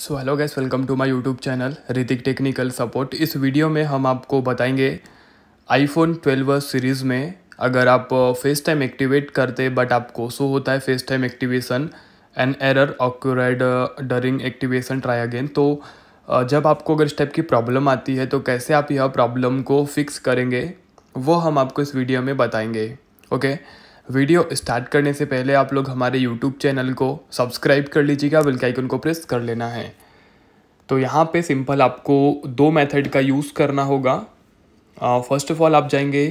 So hello guys welcome to my YouTube channel Ritik technical support इस video में हम आपको बताएंगे आईफोन 12 सीरीज़ में अगर आप फेस टाइम एक्टिवेट करते बट आपको सो होता है face time activation an error occurred during activation try again तो uh, जब आपको अगर इस टाइप की प्रॉब्लम आती है तो कैसे आप यह प्रॉब्लम को फिक्स करेंगे वो हम आपको इस वीडियो में बताएंगे ओके okay? वीडियो स्टार्ट करने से पहले आप लोग हमारे यूट्यूब चैनल को सब्सक्राइब कर लीजिएगा बिल्कुल आइकन को प्रेस कर लेना है तो यहाँ पे सिंपल आपको दो मेथड का यूज़ करना होगा फर्स्ट ऑफ ऑल आप जाएंगे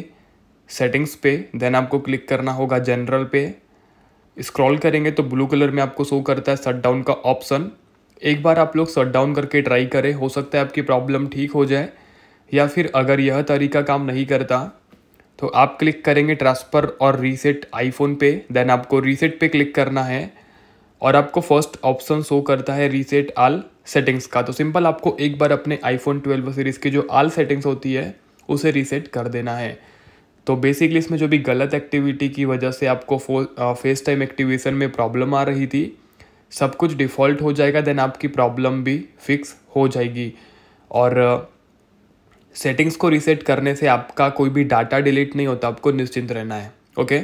सेटिंग्स पे देन आपको क्लिक करना होगा जनरल पे स्क्रॉल करेंगे तो ब्लू कलर में आपको शो करता है सट डाउन का ऑप्शन एक बार आप लोग सट डाउन करके ट्राई करें हो सकता है आपकी प्रॉब्लम ठीक हो जाए या फिर अगर यह तरीका काम नहीं करता तो आप क्लिक करेंगे ट्रांसफ़र और रीसेट आईफोन पे देन आपको रीसेट पे क्लिक करना है और आपको फर्स्ट ऑप्शन शो करता है रीसेट आल सेटिंग्स का तो सिंपल आपको एक बार अपने आईफोन 12 सीरीज़ की जो आल सेटिंग्स होती है उसे रीसेट कर देना है तो बेसिकली इसमें जो भी गलत एक्टिविटी की वजह से आपको फेस टाइम एक्टिवेशन में प्रॉब्लम आ रही थी सब कुछ डिफ़ॉल्ट हो जाएगा देन आपकी प्रॉब्लम भी फिक्स हो जाएगी और सेटिंग्स को रीसेट करने से आपका कोई भी डाटा डिलीट नहीं होता आपको निश्चिंत रहना है ओके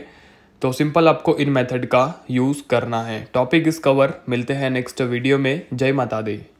तो सिंपल आपको इन मेथड का यूज़ करना है टॉपिक इस कवर मिलते हैं नेक्स्ट वीडियो में जय माता दी